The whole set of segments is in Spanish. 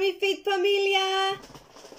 mi Fit familia!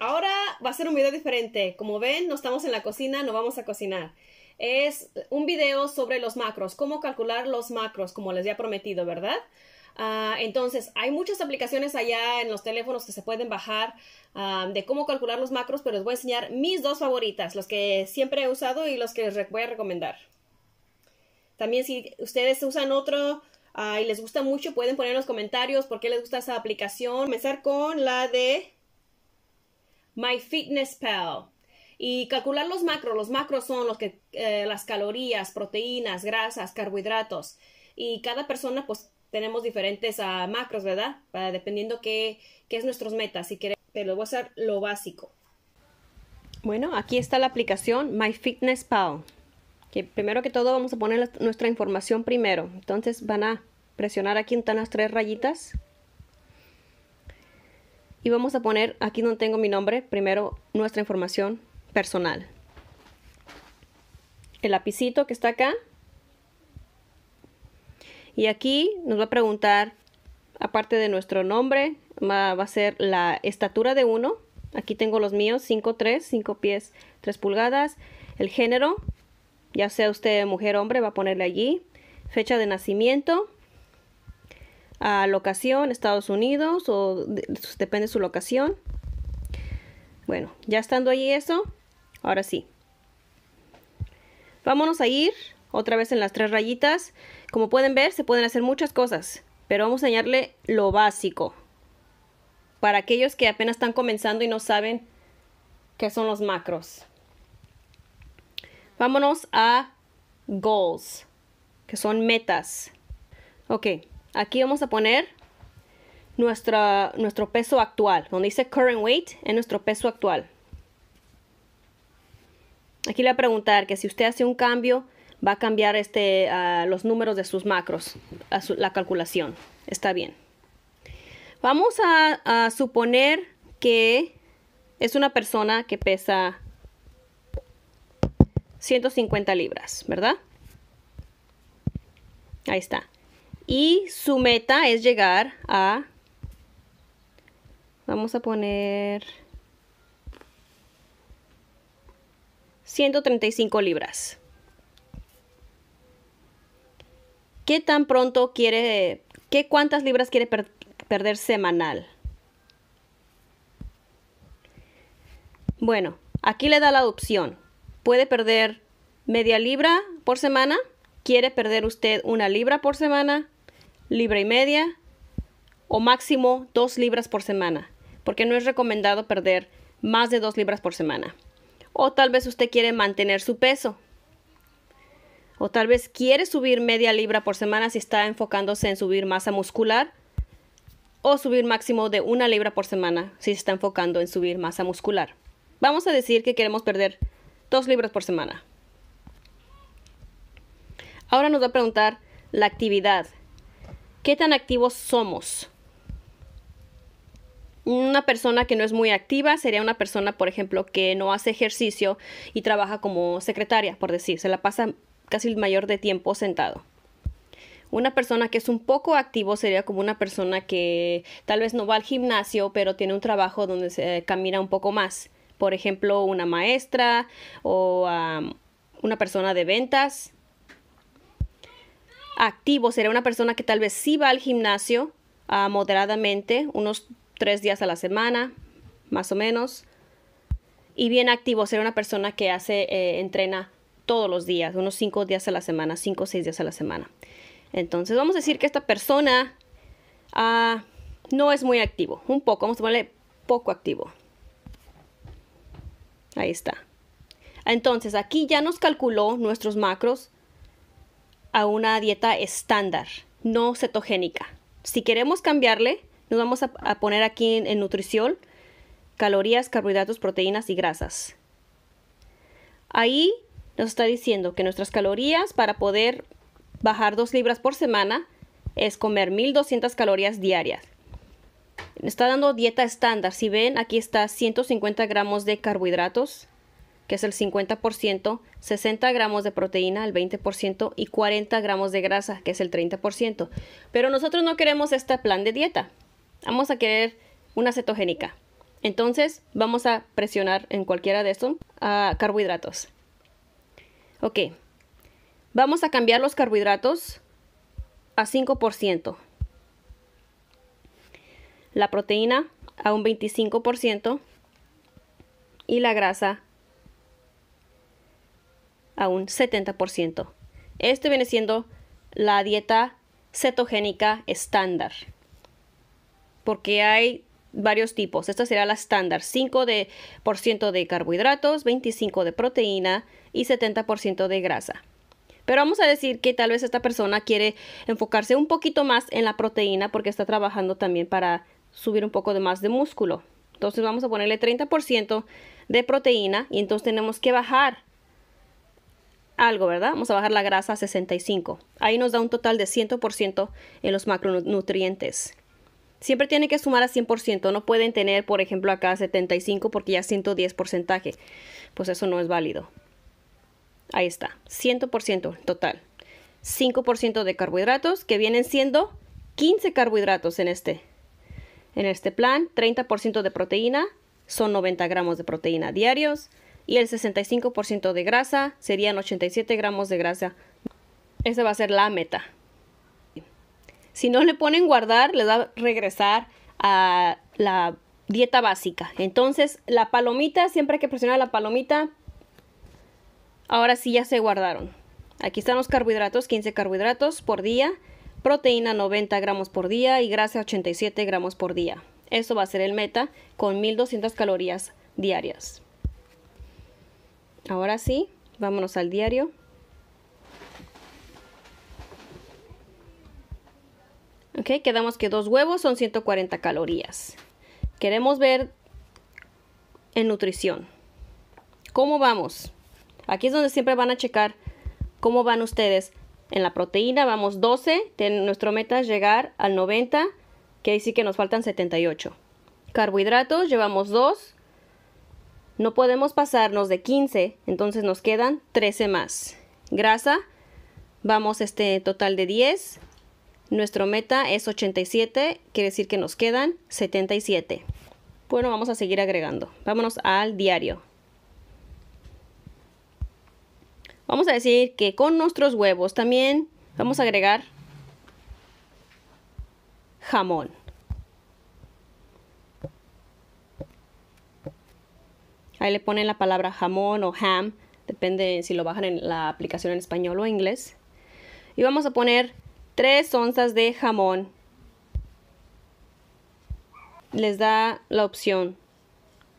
Ahora va a ser un video diferente. Como ven, no estamos en la cocina, no vamos a cocinar. Es un video sobre los macros, cómo calcular los macros, como les había prometido, ¿verdad? Ah, entonces, hay muchas aplicaciones allá en los teléfonos que se pueden bajar ah, de cómo calcular los macros, pero les voy a enseñar mis dos favoritas, los que siempre he usado y los que les voy a recomendar. También si ustedes usan otro, y les gusta mucho, pueden poner en los comentarios por qué les gusta esa aplicación. Comenzar con la de MyFitnessPal. Y calcular los macros. Los macros son los que, eh, las calorías, proteínas, grasas, carbohidratos. Y cada persona, pues, tenemos diferentes ah, macros, ¿verdad? Ah, dependiendo qué, qué es nuestros metas. Si pero voy a hacer lo básico. Bueno, aquí está la aplicación MyFitnessPal primero que todo vamos a poner nuestra información primero. Entonces van a presionar aquí en están las tres rayitas. Y vamos a poner aquí donde tengo mi nombre, primero nuestra información personal. El lapicito que está acá. Y aquí nos va a preguntar, aparte de nuestro nombre, va, a ser la estatura de uno. Aquí tengo los míos, 5'3", 5 pies, 3 pulgadas. El género, ya sea usted mujer o hombre, va a ponerle allí fecha de nacimiento, a locación, Estados Unidos o depende su locación. Bueno, ya estando allí eso, ahora sí. Vámonos a ir otra vez en las tres rayitas. Como pueden ver, se pueden hacer muchas cosas, pero vamos a enseñarle lo básico. Para aquellos que apenas están comenzando y no saben qué son los macros. Vámonos a goals, que son metas. Ok, aquí vamos a poner nuestro peso actual. Donde dice current weight, es nuestro peso actual. Aquí le voy a preguntar que si usted hace un cambio, va a cambiar este, ah, los números de sus macros, a la calculación. Está bien. Vamos a suponer que es una persona que pesa 150 libras, ¿verdad? Ahí está. Y su meta es llegar a... Vamos a poner... 135 libras. ¿Qué tan pronto quiere... ¿Qué cuántas libras quiere perder semanal? Bueno, aquí le da la opción puede perder media libra por semana, quiere perder usted una libra por semana, libra y media o máximo dos libras por semana, porque no es recomendado perder más de dos libras por semana. O tal vez usted quiere mantener su peso. O tal vez quiere subir media libra por semana si está enfocándose en subir masa muscular. O subir máximo de una libra por semana si se está enfocando en subir masa muscular. Vamos a decir que queremos perder dos libros por semana. Ahora nos va a preguntar la actividad. ¿Qué tan activos somos? Una persona que no es muy activa sería una persona, por ejemplo, que no hace ejercicio y trabaja como secretaria, por decir, se la pasa casi el mayor de tiempo sentado. Una persona que es un poco activo sería como una persona que tal vez no va al gimnasio, pero tiene un trabajo donde se camina un poco más por ejemplo, una maestra o una persona de ventas. Activo sería una persona que tal vez sí va al gimnasio ah, moderadamente, unos tres días a la semana, más o menos. Y bien activo será una persona que hace, eh, entrena todos los días, unos cinco días a la semana, cinco o seis días a la semana. Entonces vamos a decir que esta persona ah, no es muy activo, un poco, vamos a ponerle poco activo. Ahí está. Entonces, aquí ya nos calculó nuestros macros a una dieta estándar, no cetogénica. Si queremos cambiarle, nos vamos a, poner aquí en, nutrición calorías, carbohidratos, proteínas y grasas. Ahí nos está diciendo que nuestras calorías para poder bajar dos libras por semana es comer 1200 calorías diarias. Está dando dieta estándar. Si ven, aquí está 150 gramos de carbohidratos, que es el 50%, 60 gramos de proteína, el 20%, y 40 gramos de grasa, que es el 30%. Pero nosotros no queremos este plan de dieta. Vamos a querer una cetogénica. Entonces vamos a presionar en cualquiera de estos carbohidratos. Ok, vamos a cambiar los carbohidratos a 5% la proteína a un 25% y la grasa a un 70%. Esto viene siendo la dieta cetogénica estándar, porque hay varios tipos. Esta será la estándar, 5% de, de carbohidratos, 25% de proteína y 70% de grasa. Pero vamos a decir que tal vez esta persona quiere enfocarse un poquito más en la proteína porque está trabajando también para subir un poco de más de músculo. Entonces vamos a ponerle 30% de proteína y entonces tenemos que bajar algo, ¿verdad? Vamos a bajar la grasa a 65. Ahí nos da un total de 100% en los macronutrientes. Siempre tiene que sumar a 100%, no pueden tener, por ejemplo, acá 75 porque ya 110 porcentaje. Pues eso no es válido. Ahí está, 100% total. 5% de carbohidratos que vienen siendo 15 carbohidratos en este en este plan, 30% de proteína son 90 gramos de proteína diarios y el 65% de grasa serían 87 gramos de grasa. Esa va a ser la meta. Si no le ponen guardar, les va a regresar a la dieta básica. Entonces, la palomita, siempre hay que presionar la palomita. Ahora sí ya se guardaron. Aquí están los carbohidratos, 15 carbohidratos por día proteína 90 gramos por día y grasa 87 gramos por día. Eso va a ser el meta con 1200 calorías diarias. Ahora sí, vámonos al diario. Ok, quedamos que dos huevos son 140 calorías. Queremos ver en nutrición. ¿Cómo vamos? Aquí es donde siempre van a checar cómo van ustedes en la proteína vamos 12, nuestro meta es llegar al 90, que ahí sí que nos faltan 78. Carbohidratos llevamos 2, no podemos pasarnos de 15, entonces nos quedan 13 más. Grasa, vamos este total de 10. Nuestro meta es 87, quiere decir que nos quedan 77. Bueno, vamos a seguir agregando. Vámonos al diario. Vamos a decir que con nuestros huevos también vamos a agregar jamón. Ahí le ponen la palabra jamón o ham, depende si lo bajan en la aplicación en español o inglés. Y vamos a poner tres onzas de jamón. Les da la opción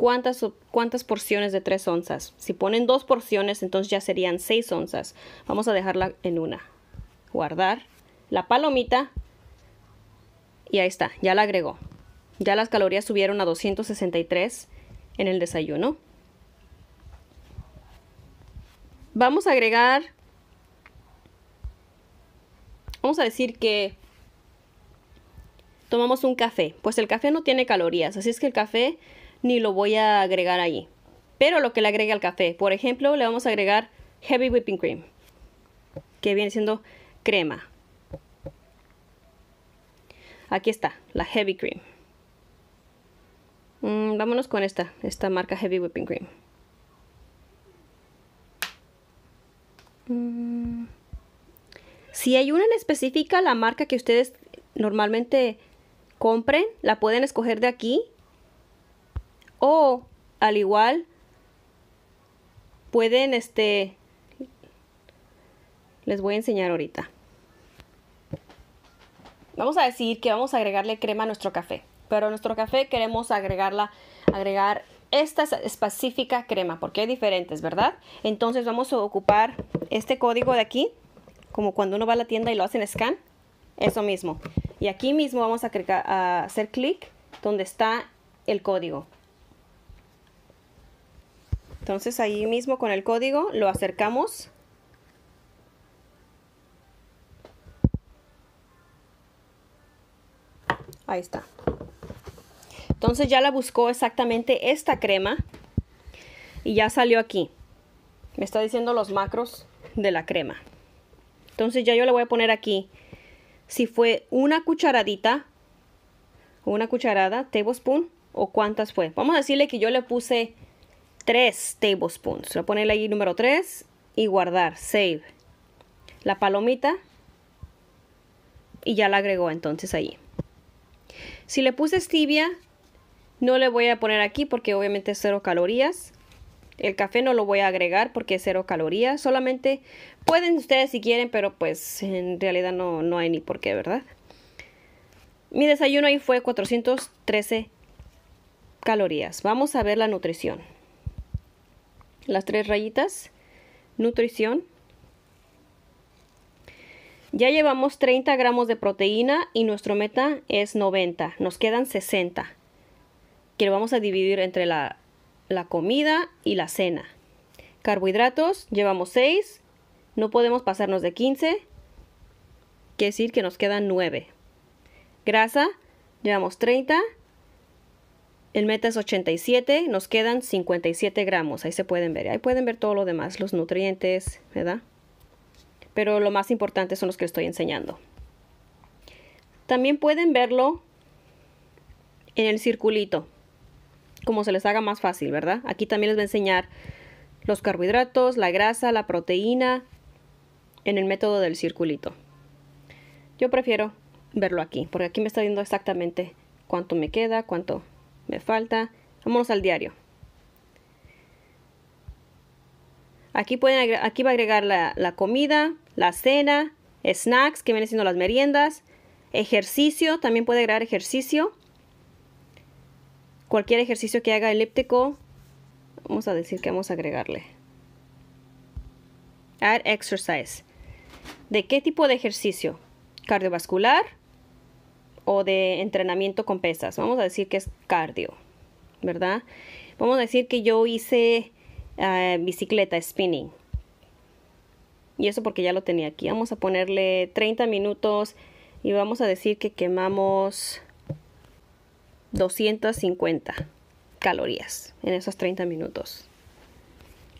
cuántas, cuántas porciones de 3 onzas. Si ponen dos porciones, entonces ya serían 6 onzas. Vamos a dejarla en una. Guardar la palomita. Y ahí está, ya la agregó. Ya las calorías subieron a 263 en el desayuno. Vamos a agregar, vamos a decir que tomamos un café. Pues el café no tiene calorías, así es que el café ni lo voy a agregar ahí. Pero lo que le agregue al café, por ejemplo, le vamos a agregar heavy whipping cream, que viene siendo crema. Aquí está, la heavy cream. Mm, vámonos con esta, esta marca heavy whipping cream. Mm. Si hay una en específica, la marca que ustedes normalmente compren, la pueden escoger de aquí o al igual pueden este les voy a enseñar ahorita. Vamos a decir que vamos a agregarle crema a nuestro café, pero a nuestro café queremos agregarla agregar esta específica crema porque hay diferentes, ¿verdad? Entonces vamos a ocupar este código de aquí, como cuando uno va a la tienda y lo hacen scan, eso mismo. Y aquí mismo vamos a, a hacer clic donde está el código. Entonces ahí mismo con el código lo acercamos. Ahí está. Entonces ya la buscó exactamente esta crema y ya salió aquí. Me está diciendo los macros de la crema. Entonces ya yo le voy a poner aquí, si fue una cucharadita, una cucharada, tablespoon, o cuántas fue. Vamos a decirle que yo le puse 3 tablespoons. lo a ponerle ahí número 3 y guardar, save. La palomita y ya la agregó entonces ahí. Si le puse stevia, no le voy a poner aquí porque obviamente es cero calorías. El café no lo voy a agregar porque es cero calorías. Solamente pueden ustedes si quieren, pero pues en realidad no, no hay ni por qué, ¿verdad? Mi desayuno ahí fue 413 calorías. Vamos a ver la nutrición las tres rayitas, nutrición. Ya llevamos 30 gramos de proteína y nuestro meta es 90, nos quedan 60, que lo vamos a dividir entre la, comida y la cena. Carbohidratos, llevamos 6, no podemos pasarnos de 15, quiere decir que nos quedan 9. Grasa, llevamos 30 el meta es 87, nos quedan 57 gramos, ahí se pueden ver, ahí pueden ver todo lo demás, los nutrientes, ¿verdad? Pero lo más importante son los que estoy enseñando. También pueden verlo en el circulito, como se les haga más fácil, ¿verdad? Aquí también les voy a enseñar los carbohidratos, la grasa, la proteína, en el método del circulito. Yo prefiero verlo aquí, porque aquí me está viendo exactamente cuánto me queda, cuánto me falta. Vámonos al diario. Aquí, pueden, aquí va a agregar la, la comida, la cena, snacks, que vienen siendo las meriendas, ejercicio, también puede agregar ejercicio. Cualquier ejercicio que haga elíptico, vamos a decir que vamos a agregarle. Add exercise. ¿De qué tipo de ejercicio? Cardiovascular, o de entrenamiento con pesas. Vamos a decir que es cardio, ¿verdad? Vamos a decir que yo hice eh, bicicleta, spinning. Y eso porque ya lo tenía aquí. Vamos a ponerle 30 minutos y vamos a decir que quemamos 250 calorías en esos 30 minutos.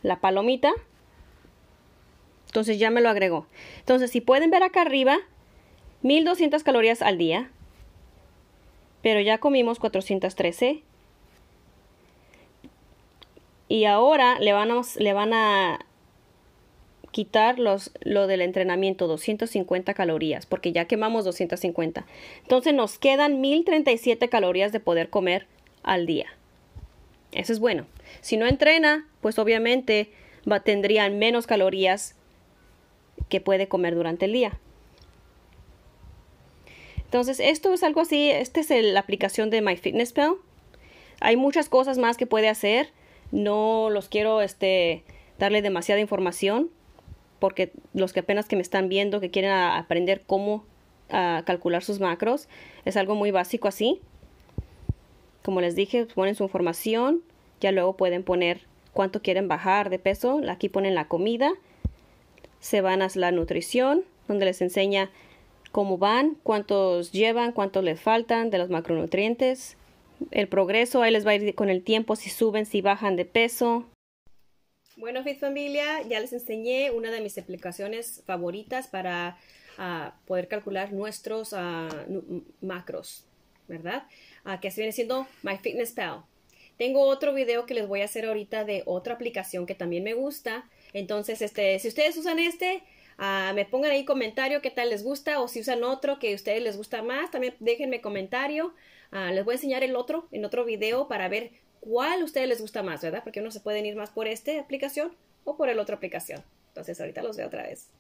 La palomita. Entonces ya me lo agregó. Entonces si pueden ver acá arriba, 1200 calorías al día. Pero ya comimos 413. Y ahora le van a, le van a quitar los, lo del entrenamiento, 250 calorías, porque ya quemamos 250. Entonces nos quedan 1037 calorías de poder comer al día. Eso es bueno. Si no entrena, pues obviamente va, tendrían menos calorías que puede comer durante el día. Entonces, esto es algo así, esta es la aplicación de MyFitnessPal. Hay muchas cosas más que puede hacer, no los quiero este, darle demasiada información, porque los que apenas que me están viendo, que quieren aprender cómo calcular sus macros, es algo muy básico así. Como les dije, ponen su información, ya luego pueden poner cuánto quieren bajar de peso, aquí ponen la comida, se van a la nutrición, donde les enseña cómo van, cuántos llevan, cuántos les faltan de los macronutrientes, el progreso, ahí les va a ir con el tiempo, si suben, si bajan de peso. Bueno, Fit Familia, ya les enseñé una de mis aplicaciones favoritas para ah, poder calcular nuestros ah, macros, ¿verdad? Ah, que así viene siendo My Fitness MyFitnessPal. Tengo otro video que les voy a hacer ahorita de otra aplicación que también me gusta. Entonces, este, si ustedes usan este, Ah, me pongan ahí comentario qué tal les gusta o si usan otro que a ustedes les gusta más. También déjenme comentario. Ah, les voy a enseñar el otro en otro video para ver cuál a ustedes les gusta más, ¿verdad? Porque uno se pueden ir más por esta aplicación o por el otra aplicación. Entonces ahorita los veo otra vez.